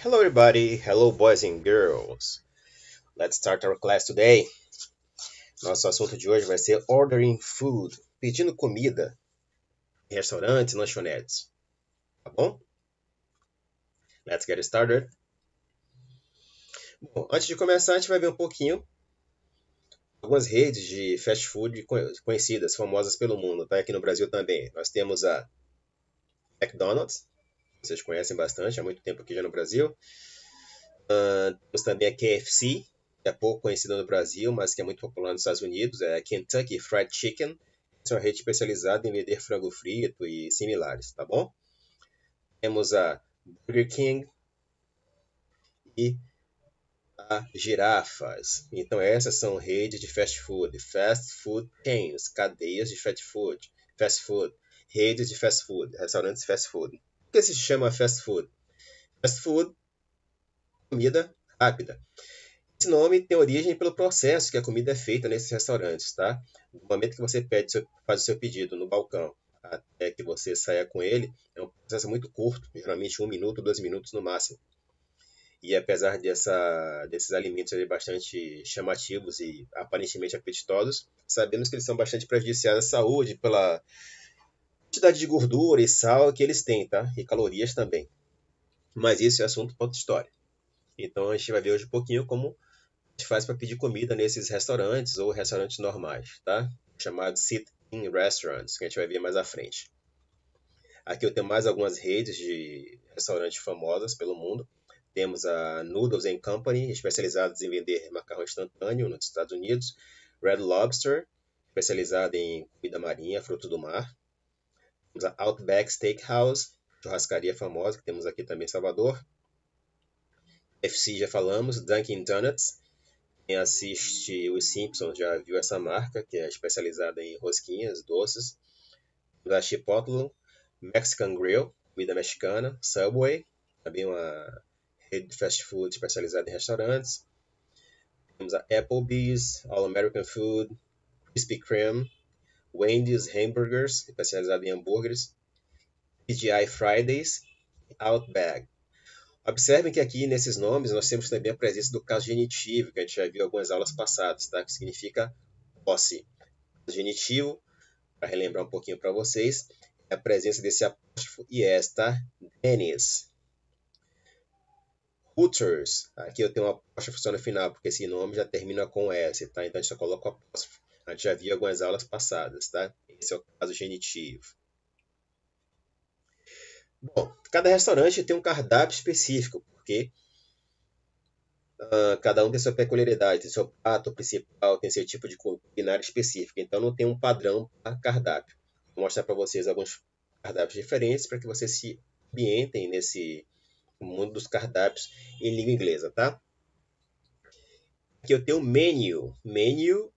Hello everybody, hello boys and girls. Let's start our class today. Nosso assunto de hoje vai ser ordering food, pedindo comida em restaurantes, lanchonetes. Tá bom? Let's get started. Bom, antes de começar, a gente vai ver um pouquinho algumas redes de fast food conhecidas, famosas pelo mundo, tá? Aqui no Brasil também. Nós temos a McDonald's, vocês conhecem bastante, há muito tempo aqui já no Brasil. Uh, temos também a KFC, que é pouco conhecida no Brasil, mas que é muito popular nos Estados Unidos, é a Kentucky Fried Chicken. Essa é uma rede especializada em vender frango frito e similares, tá bom? Temos a Burger King e a Girafas. Então essas são redes de fast food, fast food chains, cadeias de fast food, fast food, redes de fast food, restaurantes fast food. Por que se chama fast food? Fast food, comida rápida. Esse nome tem origem pelo processo que a comida é feita nesses restaurantes, tá? No momento que você pede, seu, faz o seu pedido no balcão até que você saia com ele, é um processo muito curto, geralmente um minuto, dois minutos no máximo. E apesar dessa, desses alimentos serem bastante chamativos e aparentemente apetitosos, sabemos que eles são bastante prejudiciais à saúde pela quantidade de gordura e sal que eles têm, tá? E calorias também. Mas isso é assunto para outra história. Então a gente vai ver hoje um pouquinho como a gente faz para pedir comida nesses restaurantes ou restaurantes normais, tá? Chamados sit-in restaurants, que a gente vai ver mais à frente. Aqui eu tenho mais algumas redes de restaurantes famosas pelo mundo. Temos a Noodles Company, especializados em vender macarrão instantâneo nos Estados Unidos. Red Lobster, especializada em comida marinha, fruto do mar. Outback Steakhouse, churrascaria famosa que temos aqui também em Salvador. FC já falamos, Dunkin' Donuts. Quem assiste Os Simpsons já viu essa marca, que é especializada em rosquinhas, doces. a Chipotle, Mexican Grill, comida mexicana, Subway, também uma rede de fast food especializada em restaurantes. Temos a Applebee's, All American Food, Krispy Kreme, Wendy's Hamburgers, especializado em hambúrgueres, PGI Fridays e Outback. Observem que aqui nesses nomes nós temos também a presença do caso genitivo, que a gente já viu em algumas aulas passadas, tá? que significa posse. O genitivo, para relembrar um pouquinho para vocês, é a presença desse apóstrofo e esta, Dennis. Hooters. Aqui eu tenho uma apóstrofo no final, porque esse nome já termina com S, tá? Então a gente só coloca o apóstrofo. A gente já viu algumas aulas passadas, tá? Esse é o caso genitivo. Bom, cada restaurante tem um cardápio específico, porque uh, cada um tem sua peculiaridade, tem seu prato principal, tem seu tipo de culinária específica. Então não tem um padrão para cardápio. Vou mostrar para vocês alguns cardápios diferentes para que vocês se ambientem nesse mundo dos cardápios em língua inglesa, tá? Aqui eu tenho o menu. Menu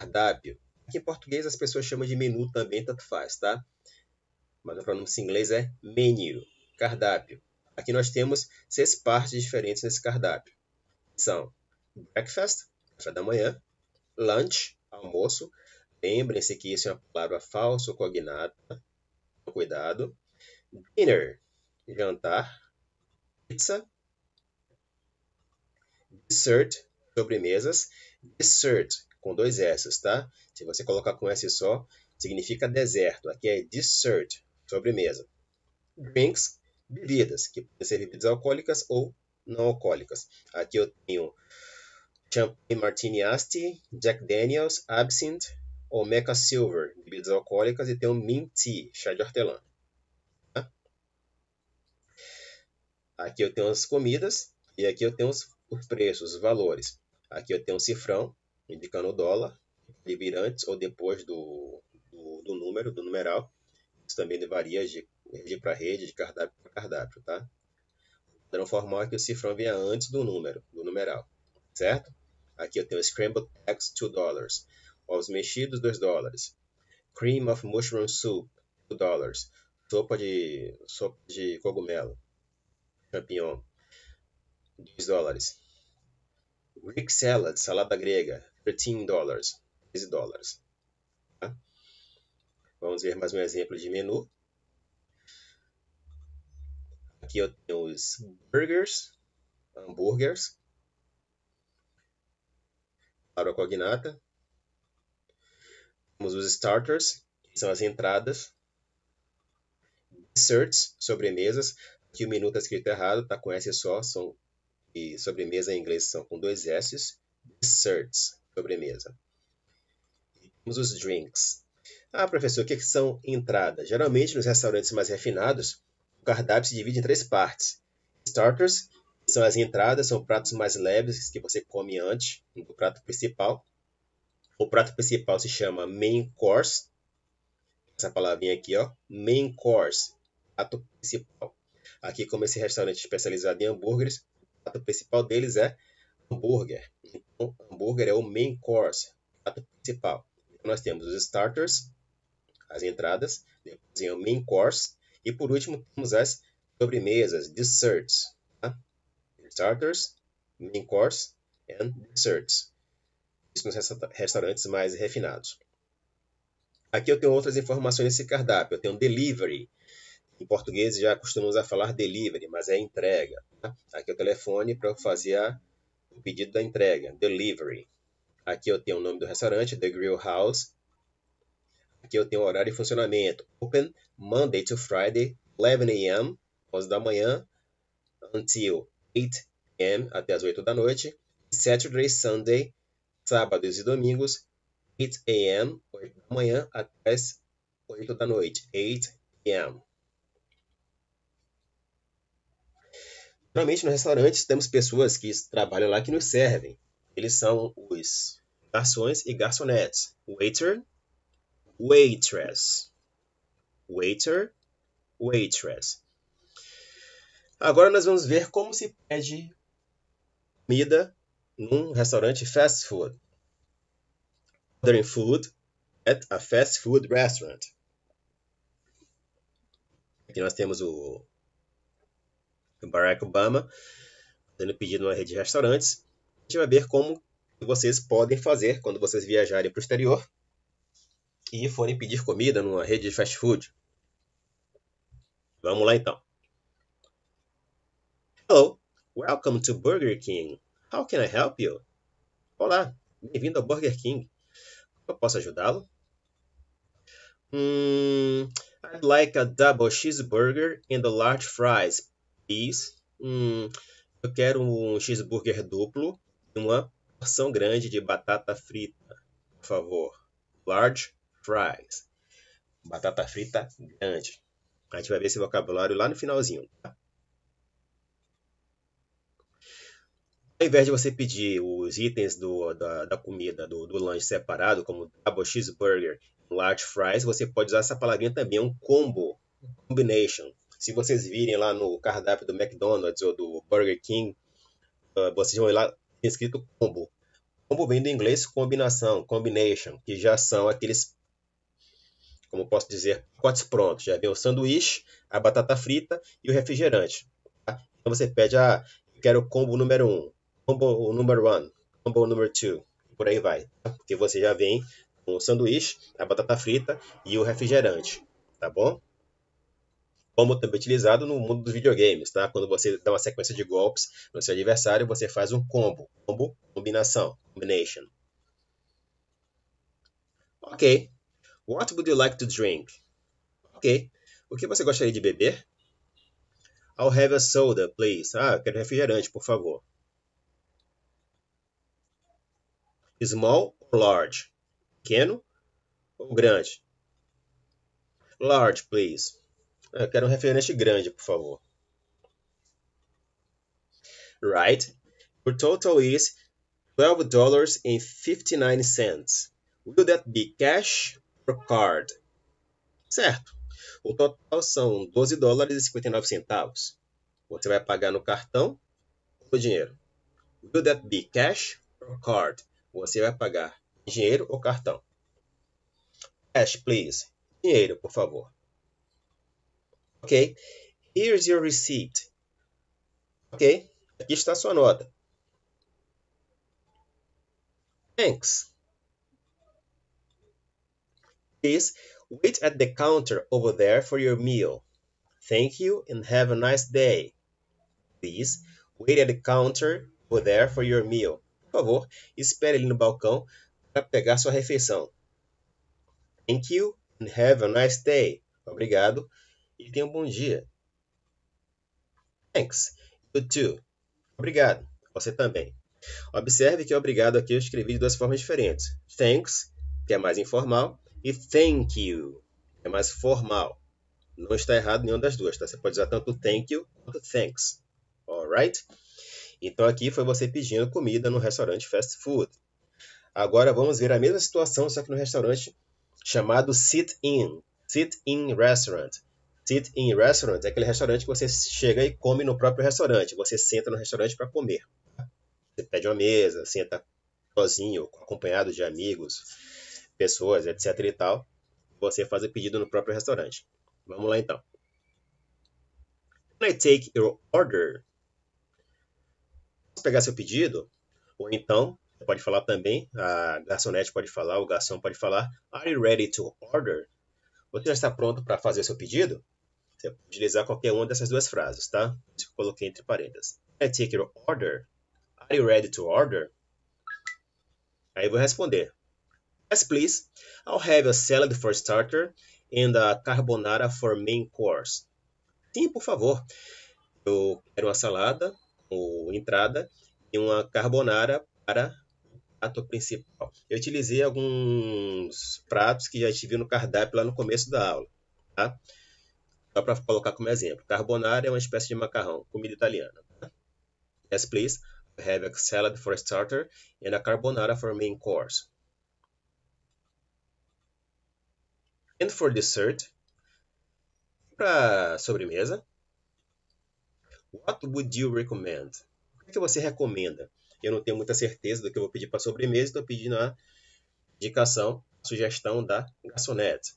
cardápio, em português as pessoas chamam de menu também, tanto faz, tá? Mas a pronúncia em inglês é menu, cardápio. Aqui nós temos seis partes diferentes nesse cardápio. São breakfast, café da manhã, lunch, almoço. Lembrem-se que isso é uma palavra falsa ou cognata. Cuidado. Dinner, jantar. Pizza. Dessert, sobremesas. Dessert, com dois S, tá? Se você colocar com S só, significa deserto. Aqui é dessert, sobremesa. Drinks, bebidas, que podem ser bebidas alcoólicas ou não alcoólicas. Aqui eu tenho Champagne Martini Asti, Jack Daniels, Absinthe, Omeka Silver, bebidas alcoólicas, e tem o Mint Tea, chá de hortelã. Aqui eu tenho as comidas e aqui eu tenho os, os preços, os valores. Aqui eu tenho um cifrão, indicando o dólar, ele vir antes ou depois do, do, do número, do numeral. Isso também varia de rede para rede, de cardápio para cardápio, tá? O formal é que o cifrão vinha antes do número, do numeral, certo? Aqui eu tenho scrambled eggs, 2 dólares. Ovos mexidos, 2 dólares. Cream of mushroom soup, 2 dólares. Sopa de, sopa de cogumelo, champignon, 2 dólares. Greek salad, salada grega, 13 dólares, 13 dólares. Tá? Vamos ver mais um exemplo de menu. Aqui eu tenho os burgers, hambúrgueres, para a cognata. Temos os starters, que são as entradas. Desserts, sobremesas. Aqui o menu está escrito errado, tá com S só. São, e sobremesa em inglês são com dois S. Desserts sobremesa. temos os drinks. Ah, professor, o que, é que são entradas? Geralmente, nos restaurantes mais refinados, o cardápio se divide em três partes. Starters, que são as entradas, são pratos mais leves que você come antes do prato principal. O prato principal se chama main course. Essa palavrinha aqui, ó, main course, prato principal. Aqui, como esse restaurante é especializado em hambúrgueres, o prato principal deles é hambúrguer. Então, hambúrguer é o main course, prato principal. Então, nós temos os starters, as entradas, depois o main course, e por último temos as sobremesas, desserts. Tá? Starters, main course and desserts. Isso nos restaurantes mais refinados. Aqui eu tenho outras informações nesse cardápio. Eu tenho delivery. Em português já costumamos a falar delivery, mas é entrega. Tá? Aqui é o telefone para fazer a o pedido da entrega, delivery. Aqui eu tenho o nome do restaurante, The Grill House. Aqui eu tenho o horário de funcionamento, open Monday to Friday, 11 a.m., 11 da manhã, until 8 a.m., até as 8 da noite. Saturday, Sunday, sábados e domingos, 8 a.m., 8 da manhã, até as 8 da noite, 8 a.m. Geralmente nos restaurantes temos pessoas que trabalham lá que nos servem. Eles são os garçons e garçonetes. Waiter, waitress. Waiter, waitress. Agora nós vamos ver como se pede comida num restaurante fast food. Ordering food at a fast food restaurant. Aqui nós temos o Barack Obama, sendo pedido numa rede de restaurantes. A gente vai ver como vocês podem fazer quando vocês viajarem para o exterior e forem pedir comida numa rede de fast food. Vamos lá então. Hello, welcome to Burger King. How can I help you? Olá, bem-vindo ao Burger King. Eu posso ajudá-lo? Hmm, I'd like a double cheeseburger and a large fries, hum, eu quero um cheeseburger duplo e uma porção grande de batata frita, por favor. Large fries. Batata frita grande. A gente vai ver esse vocabulário lá no finalzinho. Tá? Ao invés de você pedir os itens do, da, da, comida, do, do lanche separado, como double cheeseburger, large fries, você pode usar essa palavrinha também, um combo, combination. Se vocês virem lá no cardápio do McDonald's ou do Burger King, uh, vocês vão ir lá escrito combo. Combo vem do inglês combinação, combination, que já são aqueles, como posso dizer, pacotes prontos. Já vem o sanduíche, a batata frita e o refrigerante. Tá? Então você pede, ah, eu quero o combo número 1, um, combo número 1, combo número 2, por aí vai. Tá? Porque você já vem com o sanduíche, a batata frita e o refrigerante, tá bom? como também utilizado no mundo dos videogames, tá? Quando você dá uma sequência de golpes no seu adversário, você faz um combo. Combo, combinação, combination. Ok. What would you like to drink? Ok. O que você gostaria de beber? I'll have a soda, please. Ah, eu quero refrigerante, por favor. Small or large? Pequeno ou grande? Large, please. Eu ah, quero um referente grande, por favor. Right? Your total is $12.59. Will that be cash or card? Certo. O total são 12 dólares e 59 centavos. Você vai pagar no cartão ou no dinheiro? Will that be cash or card? Você vai pagar dinheiro ou cartão? Cash, please. Dinheiro, por favor. Ok? Here's your receipt. Ok? Aqui está sua nota. Thanks. Please wait at the counter over there for your meal. Thank you and have a nice day. Please wait at the counter over there for your meal. Por favor, espere ali no balcão para pegar sua refeição. Thank you and have a nice day. Obrigado e tenha um bom dia. Thanks. You too. Obrigado. Você também. Observe que é obrigado aqui eu escrevi de duas formas diferentes. Thanks, que é mais informal, e thank you, que é mais formal. Não está errado nenhuma das duas, tá? Você pode usar tanto thank you quanto thanks. Alright? Então aqui foi você pedindo comida no restaurante fast food. Agora vamos ver a mesma situação, só que no restaurante chamado sit-in. Sit-in restaurant sit-in restaurant é aquele restaurante que você chega e come no próprio restaurante. Você senta no restaurante para comer. Você pede uma mesa, senta sozinho, acompanhado de amigos, pessoas, etc e tal. Você faz o pedido no próprio restaurante. Vamos lá então. Can I take your order? Posso pegar seu pedido? Ou então, você pode falar também, a garçonete pode falar, o garçom pode falar. Are you ready to order? Você já está pronto para fazer seu pedido? Você pode utilizar qualquer uma dessas duas frases, tá? Isso que eu coloquei entre parênteses. I é take your order? Are you ready to order? Aí eu vou responder. Yes, please. I'll have a salad for starter and a carbonara for main course. Sim, por favor. Eu quero uma salada ou entrada e uma carbonara para prato principal. Eu utilizei alguns pratos que já estive no cardápio lá no começo da aula, tá? Só para colocar como exemplo, carbonara é uma espécie de macarrão, comida italiana. Tá? Yes, please. I have a salad for starter and a carbonara for main course. And for dessert, para sobremesa, what would you recommend? O é que você recomenda? Eu não tenho muita certeza do que eu vou pedir para sobremesa, estou pedindo a indicação, sugestão da garçonete.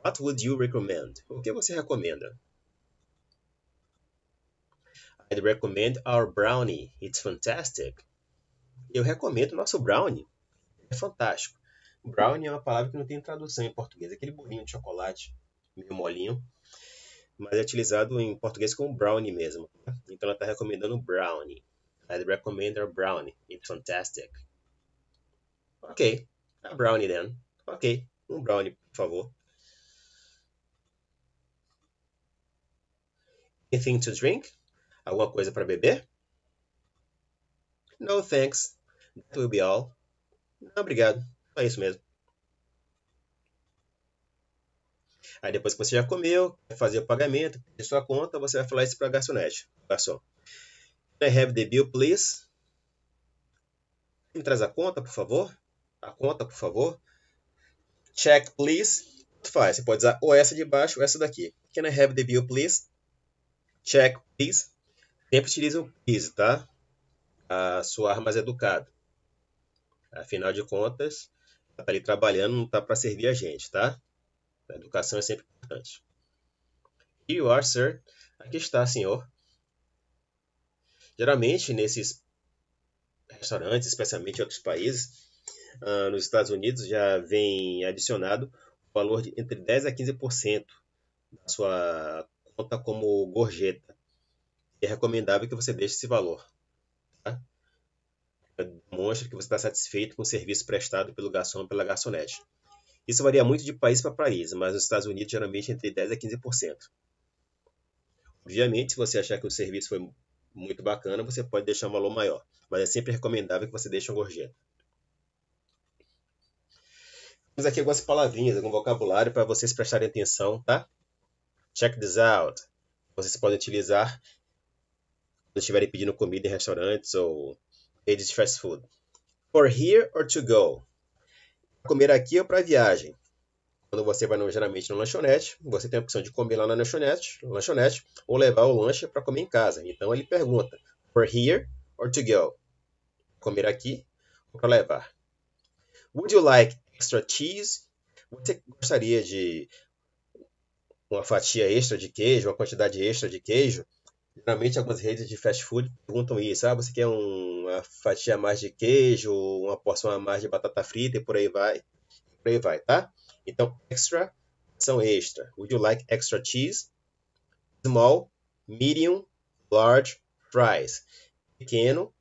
What would you recommend? O que você recomenda? I'd recommend our brownie. It's fantastic. Eu recomendo nosso brownie. É fantástico. Brownie é uma palavra que não tem tradução em português. aquele bolinho de chocolate, meio molinho. Mas é utilizado em português como brownie mesmo. Né? Então ela está recomendando brownie. I'd recommend our brownie. It's fantastic. Ok. A brownie then. Ok. Um brownie, por favor. Anything to drink? Alguma coisa para beber? No, thanks. That will be all. Não, obrigado. É isso mesmo. Aí depois que você já comeu, quer fazer o pagamento, pedir sua conta, você vai falar isso para a garçonete. Garçom. Can I have the bill, please? Me traz a conta, por favor. A conta, por favor. Check, please. Faz. Você pode usar ou essa de baixo ou essa daqui. Can I have the bill, please? Check, please. Sempre utilize o please, tá? A sua arma mais educada. Afinal de contas, ela tá ali trabalhando, não tá para servir a gente, tá? A educação é sempre importante. Here you are, sir. Aqui está, senhor. Geralmente, nesses restaurantes, especialmente em outros países, uh, nos Estados Unidos já vem adicionado o valor de entre 10% a 15% da sua conta como gorjeta. é recomendável que você deixe esse valor. Tá? Demonstra que você está satisfeito com o serviço prestado pelo garçom ou pela garçonete. Isso varia muito de país para país, mas nos Estados Unidos geralmente entre 10% a 15%. Obviamente, se você achar que o serviço foi muito bacana, você pode deixar um valor maior, mas é sempre recomendável que você deixe uma gorjeta. Temos aqui algumas palavrinhas, algum vocabulário para vocês prestarem atenção, tá? Check this out. Vocês podem utilizar quando estiverem pedindo comida em restaurantes ou redes de fast food. For here or to go. Comer aqui ou para viagem. Quando você vai no, geralmente no lanchonete, você tem a opção de comer lá na lanchonete, lanchonete ou levar o lanche para comer em casa. Então ele pergunta: for here or to go? Comer aqui ou para levar? Would you like extra cheese? Você gostaria de uma fatia extra de queijo, uma quantidade extra de queijo, geralmente algumas redes de fast food perguntam isso. Ah, você quer uma fatia a mais de queijo, uma porção a mais de batata frita e por aí vai. Por aí vai, tá? Então, extra são extra. Would you like extra cheese? Small, medium, large, fries. Pequeno,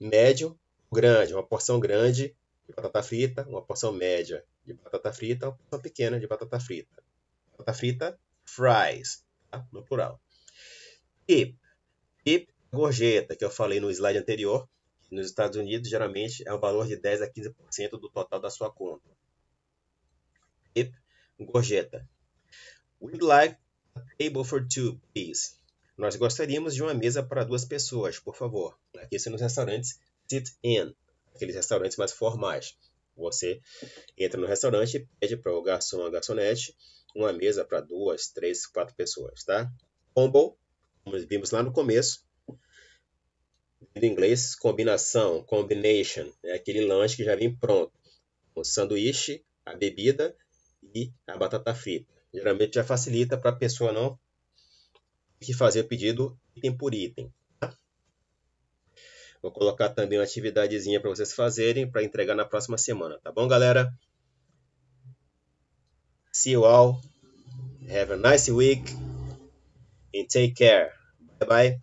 médio, grande. Uma porção grande de batata frita, uma porção média de batata frita, uma porção pequena de batata frita. Batata frita, fries, tá? no plural. Dip. Dip é gorjeta, que eu falei no slide anterior. Nos Estados Unidos, geralmente, é o um valor de 10 a 15% do total da sua conta. Dip, gorjeta. We'd like a table for two, please. Nós gostaríamos de uma mesa para duas pessoas, por favor. Aqui são nos restaurantes sit-in, aqueles restaurantes mais formais. Você entra no restaurante, e pede para o garçom ou garçonete uma mesa para duas, três, quatro pessoas, tá? Combo, como vimos lá no começo, em inglês, combinação, combination, é aquele lanche que já vem pronto, o sanduíche, a bebida e a batata frita. Geralmente já facilita para a pessoa não que fazer o pedido item por item. Tá? Vou colocar também uma atividadezinha para vocês fazerem para entregar na próxima semana, tá bom, galera? See you all. Have a nice week and take care. Bye bye.